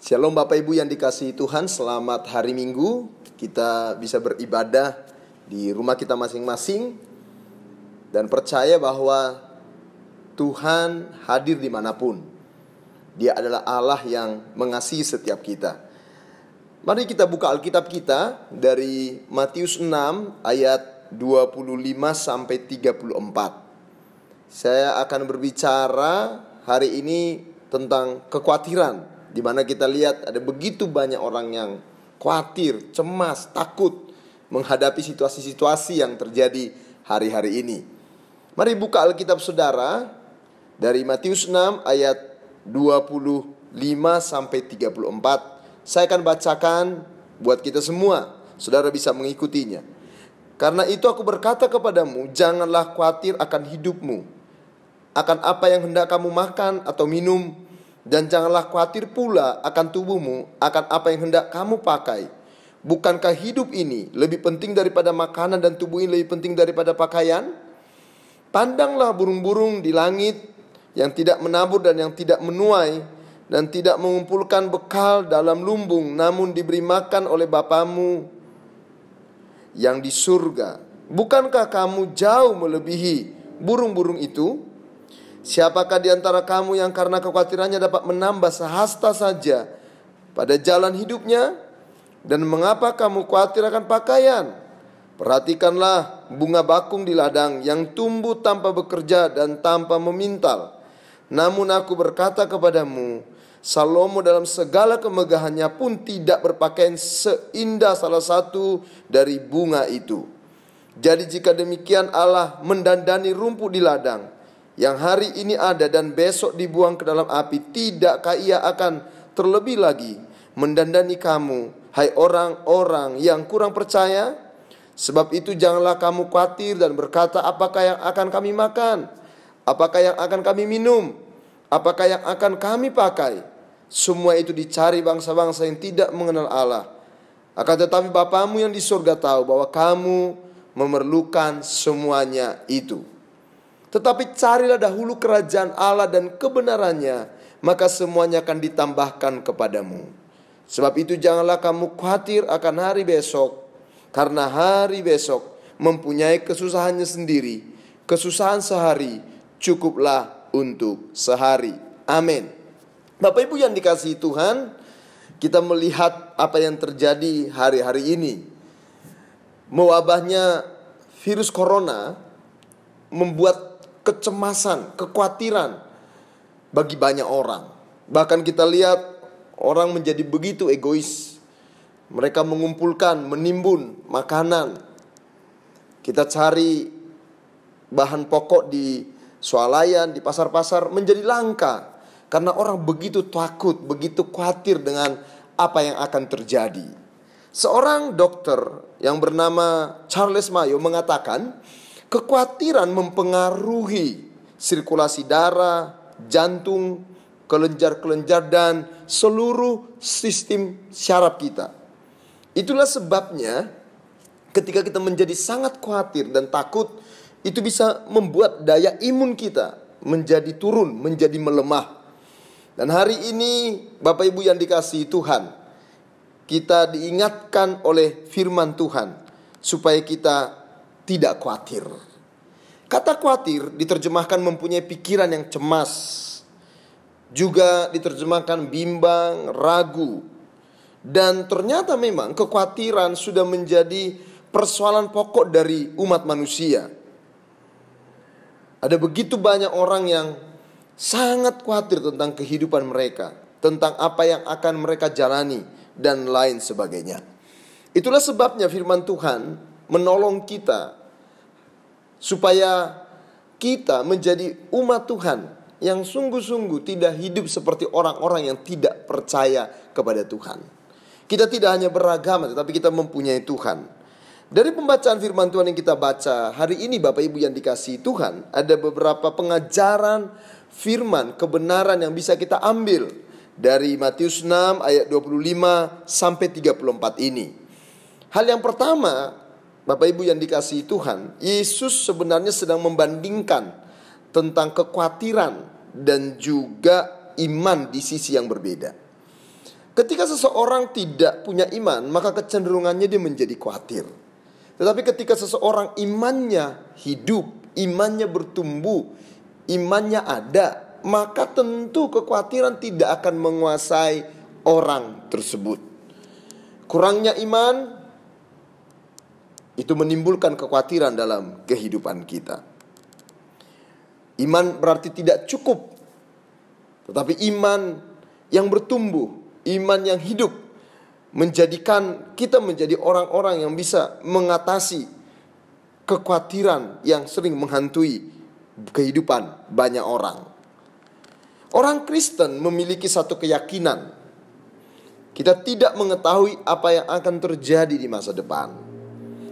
Shalom Bapak Ibu yang dikasihi Tuhan, selamat hari Minggu. Kita bisa beribadah di rumah kita masing-masing dan percaya bahwa Tuhan hadir dimanapun. Dia adalah Allah yang mengasihi setiap kita. Mari kita buka Alkitab kita dari Matius 6 ayat 25 sampai 34 saya akan berbicara hari ini tentang kekhawatiran di mana kita lihat ada begitu banyak orang yang khawatir, cemas, takut menghadapi situasi-situasi yang terjadi hari-hari ini. Mari buka Alkitab Saudara dari Matius 6 ayat 25 sampai 34. Saya akan bacakan buat kita semua. Saudara bisa mengikutinya. Karena itu aku berkata kepadamu, janganlah khawatir akan hidupmu, akan apa yang hendak kamu makan atau minum, dan janganlah khawatir pula akan tubuhmu, akan apa yang hendak kamu pakai. Bukankah hidup ini lebih penting daripada makanan dan tubuh ini lebih penting daripada pakaian? Pandanglah burung-burung di langit yang tidak menabur dan yang tidak menuai dan tidak mengumpulkan bekal dalam lumbung namun diberi makan oleh Bapamu yang di surga. Bukankah kamu jauh melebihi burung-burung itu? Siapakah di antara kamu yang karena kekhawatirannya dapat menambah sehasta saja pada jalan hidupnya? Dan mengapa kamu khawatir akan pakaian? Perhatikanlah bunga bakung di ladang yang tumbuh tanpa bekerja dan tanpa memintal. Namun aku berkata kepadamu, Salomo dalam segala kemegahannya pun tidak berpakaian seindah salah satu dari bunga itu. Jadi jika demikian Allah mendandani rumput di ladang, yang hari ini ada dan besok dibuang ke dalam api, tidakkah ia akan terlebih lagi mendandani kamu, hai orang-orang yang kurang percaya? Sebab itu janganlah kamu khawatir dan berkata apakah yang akan kami makan, apakah yang akan kami minum, apakah yang akan kami pakai. Semua itu dicari bangsa-bangsa yang tidak mengenal Allah. Akan tetapi Bapamu yang di surga tahu bahwa kamu memerlukan semuanya itu. Tetapi carilah dahulu kerajaan Allah dan kebenarannya, maka semuanya akan ditambahkan kepadamu. Sebab itu janganlah kamu khawatir akan hari besok, karena hari besok mempunyai kesusahannya sendiri. Kesusahan sehari cukuplah untuk sehari. Amin. Bapak Ibu yang dikasihi Tuhan, kita melihat apa yang terjadi hari-hari ini. Mewabahnya virus corona membuat kecemasan, kekhawatiran bagi banyak orang. Bahkan kita lihat orang menjadi begitu egois. Mereka mengumpulkan, menimbun makanan. Kita cari bahan pokok di swalayan, di pasar-pasar menjadi langka. Karena orang begitu takut, begitu khawatir dengan apa yang akan terjadi. Seorang dokter yang bernama Charles Mayo mengatakan, Kekhawatiran mempengaruhi sirkulasi darah, jantung, kelenjar-kelenjar dan seluruh sistem syaraf kita. Itulah sebabnya ketika kita menjadi sangat khawatir dan takut itu bisa membuat daya imun kita menjadi turun, menjadi melemah. Dan hari ini Bapak Ibu yang dikasihi Tuhan, kita diingatkan oleh firman Tuhan supaya kita tidak khawatir. Kata khawatir diterjemahkan mempunyai pikiran yang cemas. Juga diterjemahkan bimbang, ragu. Dan ternyata memang kekhawatiran sudah menjadi persoalan pokok dari umat manusia. Ada begitu banyak orang yang sangat khawatir tentang kehidupan mereka, tentang apa yang akan mereka jalani, dan lain sebagainya. Itulah sebabnya firman Tuhan menolong kita supaya kita menjadi umat Tuhan yang sungguh-sungguh tidak hidup seperti orang-orang yang tidak percaya kepada Tuhan. Kita tidak hanya beragama, tetapi kita mempunyai Tuhan. Dari pembacaan firman Tuhan yang kita baca hari ini, Bapak Ibu yang dikasih Tuhan, ada beberapa pengajaran firman kebenaran yang bisa kita ambil dari Matius 6 ayat 25 sampai 34 ini. Hal yang pertama Bapak Ibu yang dikasihi Tuhan, Yesus sebenarnya sedang membandingkan tentang kekhawatiran dan juga iman di sisi yang berbeda. Ketika seseorang tidak punya iman, maka kecenderungannya dia menjadi khawatir. Tetapi ketika seseorang imannya hidup, imannya bertumbuh, imannya ada, maka tentu kekhawatiran tidak akan menguasai orang tersebut. Kurangnya iman itu menimbulkan kekhawatiran dalam kehidupan kita. Iman berarti tidak cukup, tetapi iman yang bertumbuh, iman yang hidup, menjadikan kita menjadi orang-orang yang bisa mengatasi kekhawatiran yang sering menghantui kehidupan banyak orang. Orang Kristen memiliki satu keyakinan. Kita tidak mengetahui apa yang akan terjadi di masa depan.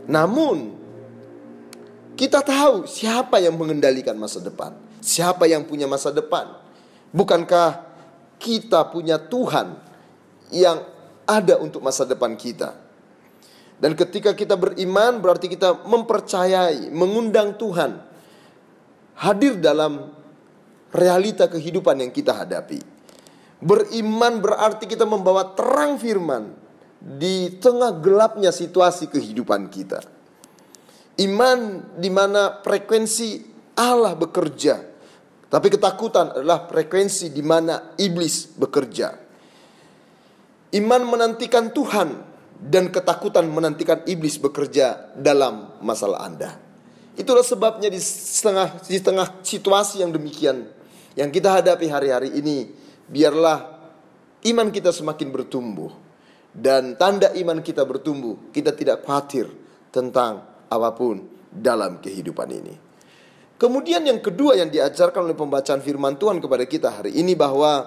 Namun, kita tahu siapa yang mengendalikan masa depan, siapa yang punya masa depan. Bukankah kita punya Tuhan yang ada untuk masa depan kita? Dan ketika kita beriman, berarti kita mempercayai, mengundang Tuhan hadir dalam realita kehidupan yang kita hadapi. Beriman berarti kita membawa terang firman di tengah gelapnya situasi kehidupan kita. Iman di mana frekuensi Allah bekerja, tapi ketakutan adalah frekuensi di mana iblis bekerja. Iman menantikan Tuhan dan ketakutan menantikan iblis bekerja dalam masalah Anda. Itulah sebabnya di tengah di tengah situasi yang demikian yang kita hadapi hari-hari ini, biarlah iman kita semakin bertumbuh dan tanda iman kita bertumbuh, kita tidak khawatir tentang apapun dalam kehidupan ini. Kemudian yang kedua yang diajarkan oleh pembacaan firman Tuhan kepada kita hari ini bahwa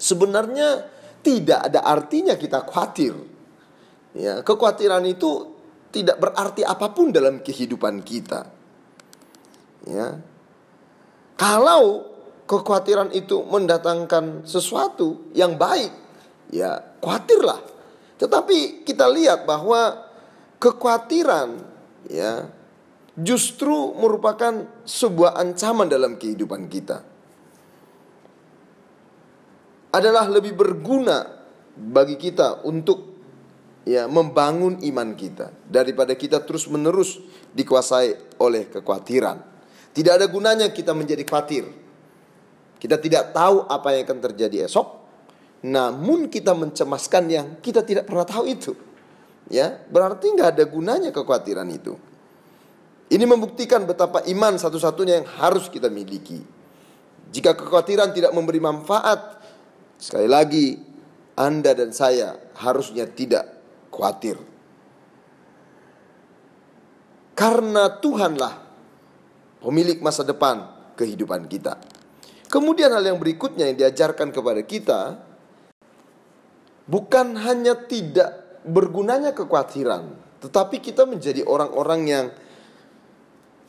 sebenarnya tidak ada artinya kita khawatir. Ya, kekhawatiran itu tidak berarti apapun dalam kehidupan kita. Ya. Kalau kekhawatiran itu mendatangkan sesuatu yang baik, ya khawatirlah tetapi kita lihat bahwa kekhawatiran ya justru merupakan sebuah ancaman dalam kehidupan kita. Adalah lebih berguna bagi kita untuk ya membangun iman kita daripada kita terus-menerus dikuasai oleh kekhawatiran. Tidak ada gunanya kita menjadi khawatir. Kita tidak tahu apa yang akan terjadi esok namun kita mencemaskan yang kita tidak pernah tahu itu. Ya, berarti nggak ada gunanya kekhawatiran itu. Ini membuktikan betapa iman satu-satunya yang harus kita miliki. Jika kekhawatiran tidak memberi manfaat, sekali lagi Anda dan saya harusnya tidak khawatir. Karena Tuhanlah pemilik masa depan kehidupan kita. Kemudian hal yang berikutnya yang diajarkan kepada kita bukan hanya tidak bergunanya kekhawatiran, tetapi kita menjadi orang-orang yang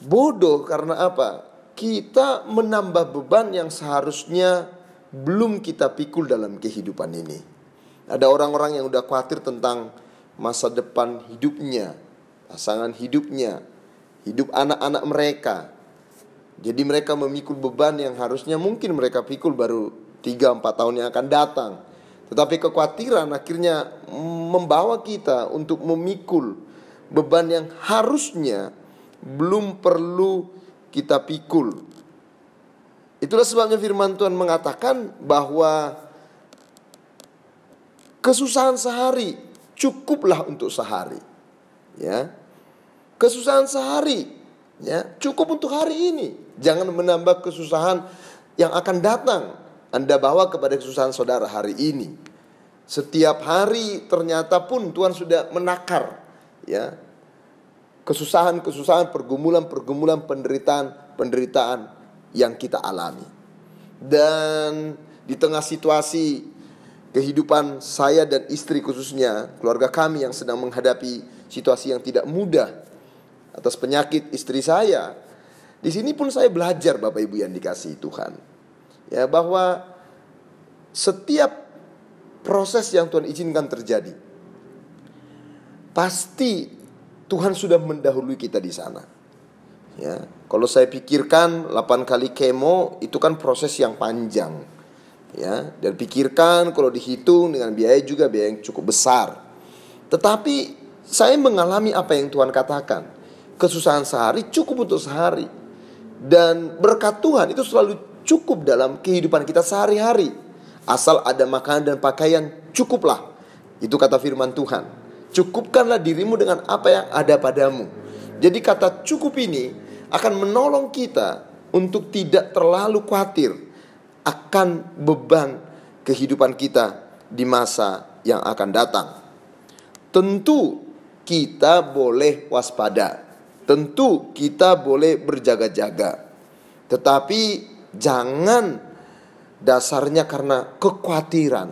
bodoh karena apa? Kita menambah beban yang seharusnya belum kita pikul dalam kehidupan ini. Ada orang-orang yang udah khawatir tentang masa depan hidupnya, pasangan hidupnya, hidup anak-anak mereka. Jadi mereka memikul beban yang harusnya mungkin mereka pikul baru 3-4 tahun yang akan datang. Tetapi kekhawatiran akhirnya membawa kita untuk memikul beban yang harusnya belum perlu kita pikul. Itulah sebabnya firman Tuhan mengatakan bahwa kesusahan sehari cukuplah untuk sehari. Ya. Kesusahan sehari ya, cukup untuk hari ini. Jangan menambah kesusahan yang akan datang anda bawa kepada kesusahan saudara hari ini. Setiap hari ternyata pun Tuhan sudah menakar ya. Kesusahan-kesusahan, pergumulan-pergumulan, penderitaan-penderitaan yang kita alami. Dan di tengah situasi kehidupan saya dan istri khususnya, keluarga kami yang sedang menghadapi situasi yang tidak mudah atas penyakit istri saya. Di sini pun saya belajar Bapak Ibu yang dikasihi Tuhan ya bahwa setiap proses yang Tuhan izinkan terjadi pasti Tuhan sudah mendahului kita di sana. Ya, kalau saya pikirkan 8 kali kemo itu kan proses yang panjang. Ya, dan pikirkan kalau dihitung dengan biaya juga biaya yang cukup besar. Tetapi saya mengalami apa yang Tuhan katakan. Kesusahan sehari cukup untuk sehari. Dan berkat Tuhan itu selalu cukup dalam kehidupan kita sehari-hari. Asal ada makanan dan pakaian, cukuplah. Itu kata firman Tuhan. Cukupkanlah dirimu dengan apa yang ada padamu. Jadi kata cukup ini akan menolong kita untuk tidak terlalu khawatir akan beban kehidupan kita di masa yang akan datang. Tentu kita boleh waspada. Tentu kita boleh berjaga-jaga. Tetapi Jangan dasarnya karena kekhawatiran.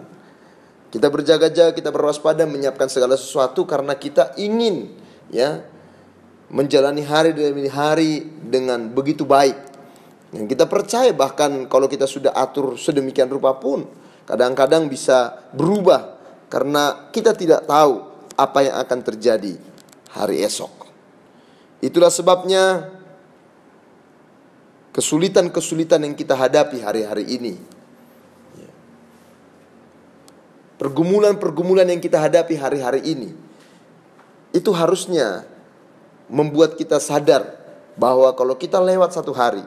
Kita berjaga-jaga, kita berwaspada, menyiapkan segala sesuatu karena kita ingin ya menjalani hari demi hari dengan begitu baik. Dan kita percaya bahkan kalau kita sudah atur sedemikian rupa pun kadang-kadang bisa berubah karena kita tidak tahu apa yang akan terjadi hari esok. Itulah sebabnya kesulitan-kesulitan yang kita hadapi hari-hari ini. Pergumulan-pergumulan yang kita hadapi hari-hari ini itu harusnya membuat kita sadar bahwa kalau kita lewat satu hari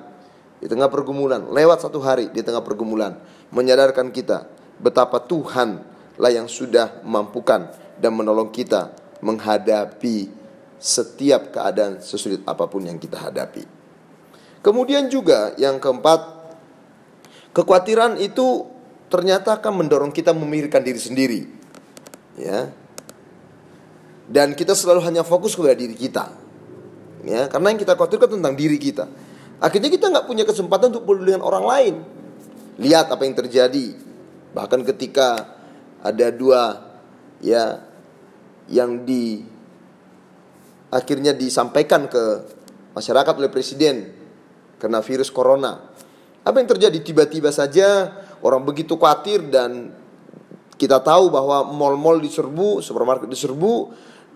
di tengah pergumulan, lewat satu hari di tengah pergumulan, menyadarkan kita betapa Tuhan lah yang sudah mampukan dan menolong kita menghadapi setiap keadaan sesulit apapun yang kita hadapi. Kemudian juga yang keempat, kekhawatiran itu ternyata akan mendorong kita memikirkan diri sendiri. Ya. Dan kita selalu hanya fokus kepada diri kita. Ya, karena yang kita khawatirkan tentang diri kita. Akhirnya kita nggak punya kesempatan untuk peduli dengan orang lain. Lihat apa yang terjadi. Bahkan ketika ada dua ya yang di akhirnya disampaikan ke masyarakat oleh presiden karena virus corona. Apa yang terjadi? Tiba-tiba saja orang begitu khawatir dan kita tahu bahwa mal-mal diserbu, supermarket diserbu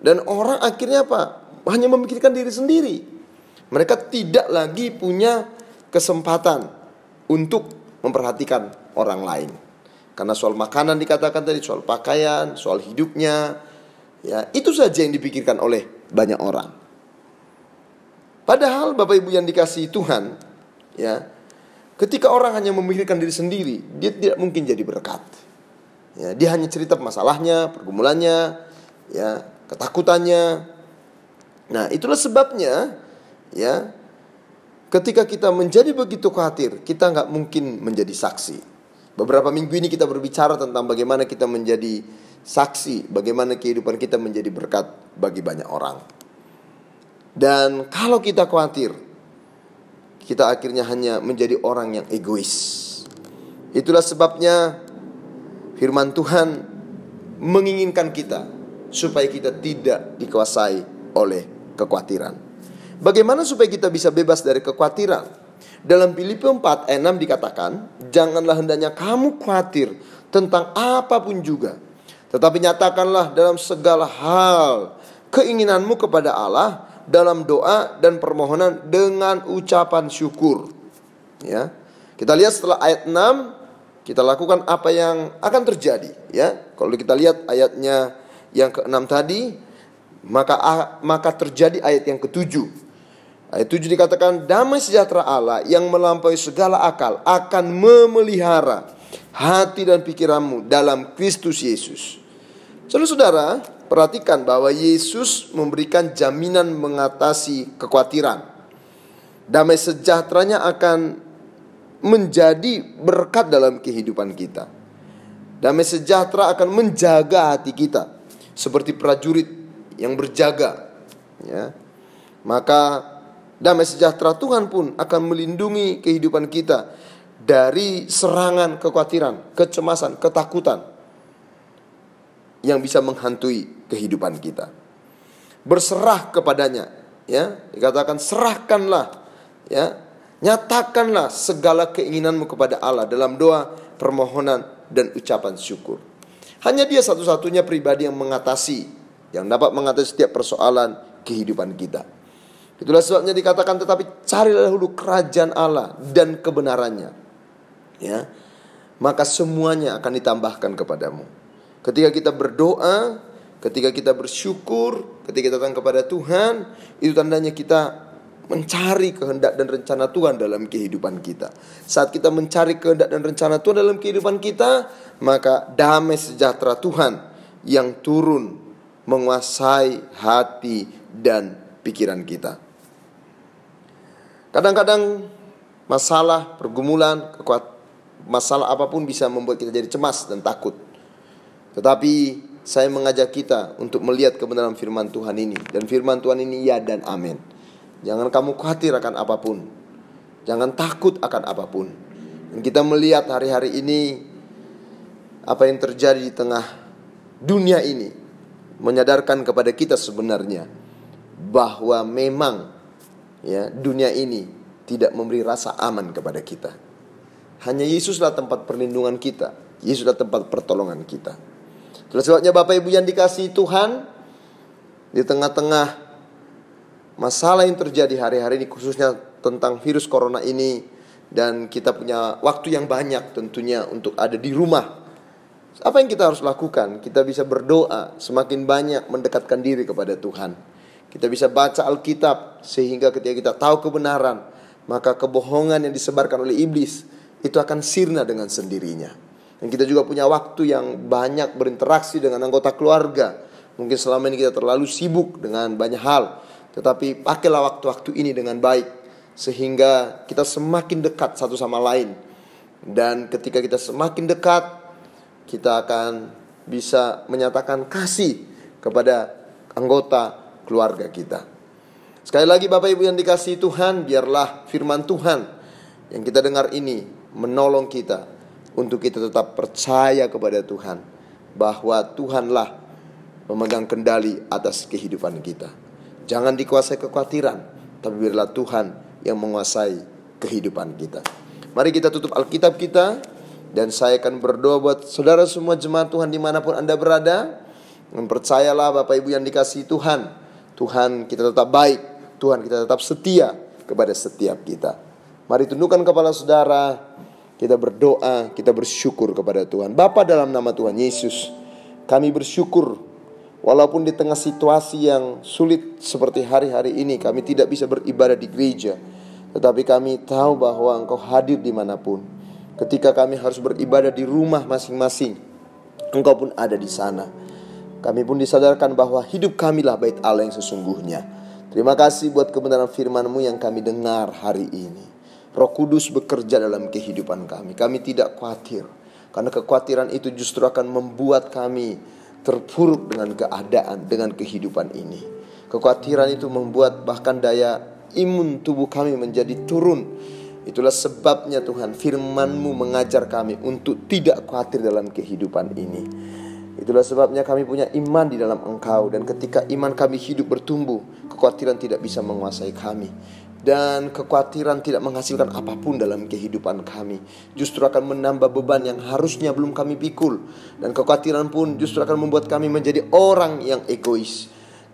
dan orang akhirnya apa? Hanya memikirkan diri sendiri. Mereka tidak lagi punya kesempatan untuk memperhatikan orang lain. Karena soal makanan dikatakan tadi, soal pakaian, soal hidupnya, ya itu saja yang dipikirkan oleh banyak orang. Padahal Bapak Ibu yang dikasihi Tuhan, ya, ketika orang hanya memikirkan diri sendiri, dia tidak mungkin jadi berkat. Ya, dia hanya cerita masalahnya, pergumulannya, ya, ketakutannya. Nah, itulah sebabnya ya ketika kita menjadi begitu khawatir, kita nggak mungkin menjadi saksi. Beberapa minggu ini kita berbicara tentang bagaimana kita menjadi saksi, bagaimana kehidupan kita menjadi berkat bagi banyak orang. Dan kalau kita khawatir, kita akhirnya hanya menjadi orang yang egois. Itulah sebabnya firman Tuhan menginginkan kita supaya kita tidak dikuasai oleh kekhawatiran. Bagaimana supaya kita bisa bebas dari kekhawatiran? Dalam Filipi 4 ayat 6 dikatakan, "Janganlah hendaknya kamu khawatir tentang apapun juga, tetapi nyatakanlah dalam segala hal keinginanmu kepada Allah." dalam doa dan permohonan dengan ucapan syukur. Ya. Kita lihat setelah ayat 6 kita lakukan apa yang akan terjadi ya. Kalau kita lihat ayatnya yang ke-6 tadi maka ah, maka terjadi ayat yang ketujuh. Ayat 7 dikatakan damai sejahtera Allah yang melampaui segala akal akan memelihara hati dan pikiranmu dalam Kristus Yesus. Saudara-saudara, perhatikan bahwa Yesus memberikan jaminan mengatasi kekhawatiran. Damai sejahteranya akan menjadi berkat dalam kehidupan kita. Damai sejahtera akan menjaga hati kita seperti prajurit yang berjaga. Ya. Maka damai sejahtera Tuhan pun akan melindungi kehidupan kita dari serangan kekhawatiran, kecemasan, ketakutan yang bisa menghantui kehidupan kita. Berserah kepadanya, ya. Dikatakan serahkanlah, ya. Nyatakanlah segala keinginanmu kepada Allah dalam doa, permohonan dan ucapan syukur. Hanya dia satu-satunya pribadi yang mengatasi, yang dapat mengatasi setiap persoalan kehidupan kita. Itulah sebabnya dikatakan tetapi carilah dulu kerajaan Allah dan kebenarannya. Ya. Maka semuanya akan ditambahkan kepadamu. Ketika kita berdoa, ketika kita bersyukur, ketika kita datang kepada Tuhan, itu tandanya kita mencari kehendak dan rencana Tuhan dalam kehidupan kita. Saat kita mencari kehendak dan rencana Tuhan dalam kehidupan kita, maka damai sejahtera Tuhan yang turun menguasai hati dan pikiran kita. Kadang-kadang masalah, pergumulan, masalah apapun bisa membuat kita jadi cemas dan takut. Tetapi saya mengajak kita untuk melihat kebenaran firman Tuhan ini dan firman Tuhan ini ya dan amin. Jangan kamu khawatir akan apapun. Jangan takut akan apapun. Dan kita melihat hari-hari ini apa yang terjadi di tengah dunia ini menyadarkan kepada kita sebenarnya bahwa memang ya dunia ini tidak memberi rasa aman kepada kita. Hanya Yesuslah tempat perlindungan kita. Yesuslah tempat pertolongan kita. Terus sebabnya Bapak Ibu yang dikasih Tuhan di tengah-tengah masalah yang terjadi hari-hari ini khususnya tentang virus corona ini dan kita punya waktu yang banyak tentunya untuk ada di rumah. Apa yang kita harus lakukan? Kita bisa berdoa semakin banyak mendekatkan diri kepada Tuhan. Kita bisa baca Alkitab sehingga ketika kita tahu kebenaran, maka kebohongan yang disebarkan oleh iblis itu akan sirna dengan sendirinya. Dan kita juga punya waktu yang banyak berinteraksi dengan anggota keluarga. Mungkin selama ini kita terlalu sibuk dengan banyak hal, tetapi pakailah waktu-waktu ini dengan baik sehingga kita semakin dekat satu sama lain. Dan ketika kita semakin dekat, kita akan bisa menyatakan kasih kepada anggota keluarga kita. Sekali lagi Bapak Ibu yang dikasih Tuhan, biarlah firman Tuhan yang kita dengar ini menolong kita untuk kita tetap percaya kepada Tuhan bahwa Tuhanlah memegang kendali atas kehidupan kita. Jangan dikuasai kekhawatiran, tapi biarlah Tuhan yang menguasai kehidupan kita. Mari kita tutup Alkitab kita dan saya akan berdoa buat saudara semua jemaat Tuhan dimanapun Anda berada. Dan percayalah Bapak Ibu yang dikasihi Tuhan. Tuhan kita tetap baik. Tuhan kita tetap setia kepada setiap kita. Mari tundukkan kepala saudara kita berdoa, kita bersyukur kepada Tuhan. Bapa dalam nama Tuhan Yesus, kami bersyukur walaupun di tengah situasi yang sulit seperti hari-hari ini kami tidak bisa beribadah di gereja. Tetapi kami tahu bahwa Engkau hadir dimanapun. Ketika kami harus beribadah di rumah masing-masing, Engkau pun ada di sana. Kami pun disadarkan bahwa hidup kamilah bait Allah yang sesungguhnya. Terima kasih buat kebenaran firman-Mu yang kami dengar hari ini. Roh Kudus bekerja dalam kehidupan kami. Kami tidak khawatir. Karena kekhawatiran itu justru akan membuat kami terpuruk dengan keadaan, dengan kehidupan ini. Kekhawatiran itu membuat bahkan daya imun tubuh kami menjadi turun. Itulah sebabnya Tuhan FirmanMu mengajar kami untuk tidak khawatir dalam kehidupan ini. Itulah sebabnya kami punya iman di dalam Engkau dan ketika iman kami hidup bertumbuh, kekhawatiran tidak bisa menguasai kami dan kekhawatiran tidak menghasilkan apapun dalam kehidupan kami. Justru akan menambah beban yang harusnya belum kami pikul. Dan kekhawatiran pun justru akan membuat kami menjadi orang yang egois.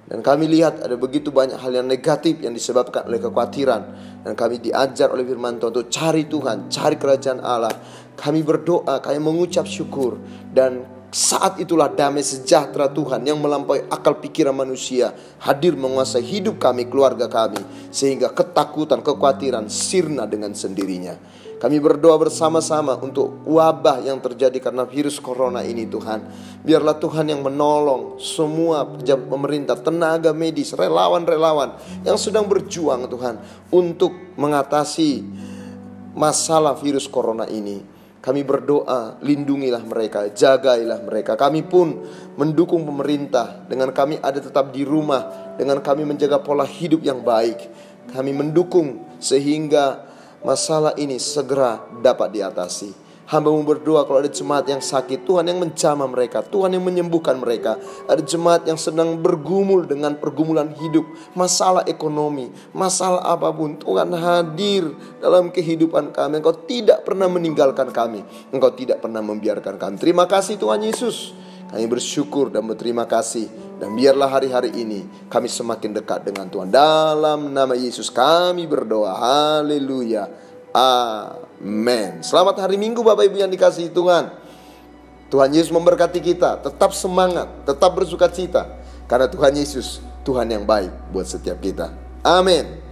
Dan kami lihat ada begitu banyak hal yang negatif yang disebabkan oleh kekhawatiran. Dan kami diajar oleh firman Tuhan untuk cari Tuhan, cari kerajaan Allah. Kami berdoa, kami mengucap syukur. Dan saat itulah damai sejahtera Tuhan yang melampaui akal pikiran manusia hadir menguasai hidup kami, keluarga kami, sehingga ketakutan, kekhawatiran sirna dengan sendirinya. Kami berdoa bersama-sama untuk wabah yang terjadi karena virus corona ini Tuhan. Biarlah Tuhan yang menolong semua pejabat pemerintah, tenaga medis, relawan-relawan yang sedang berjuang Tuhan untuk mengatasi masalah virus corona ini kami berdoa, lindungilah mereka, jagailah mereka. Kami pun mendukung pemerintah dengan kami ada tetap di rumah, dengan kami menjaga pola hidup yang baik. Kami mendukung sehingga masalah ini segera dapat diatasi. Hamba mu berdoa kalau ada jemaat yang sakit, Tuhan yang menjamah mereka, Tuhan yang menyembuhkan mereka. Ada jemaat yang sedang bergumul dengan pergumulan hidup, masalah ekonomi, masalah apapun. Tuhan hadir dalam kehidupan kami. Engkau tidak pernah meninggalkan kami. Engkau tidak pernah membiarkan kami. Terima kasih Tuhan Yesus. Kami bersyukur dan berterima kasih. Dan biarlah hari-hari ini kami semakin dekat dengan Tuhan. Dalam nama Yesus kami berdoa. Haleluya. Amin. Selamat hari Minggu Bapak Ibu yang dikasihi Tuhan. Tuhan Yesus memberkati kita. Tetap semangat, tetap bersuka cita. Karena Tuhan Yesus, Tuhan yang baik buat setiap kita. Amin.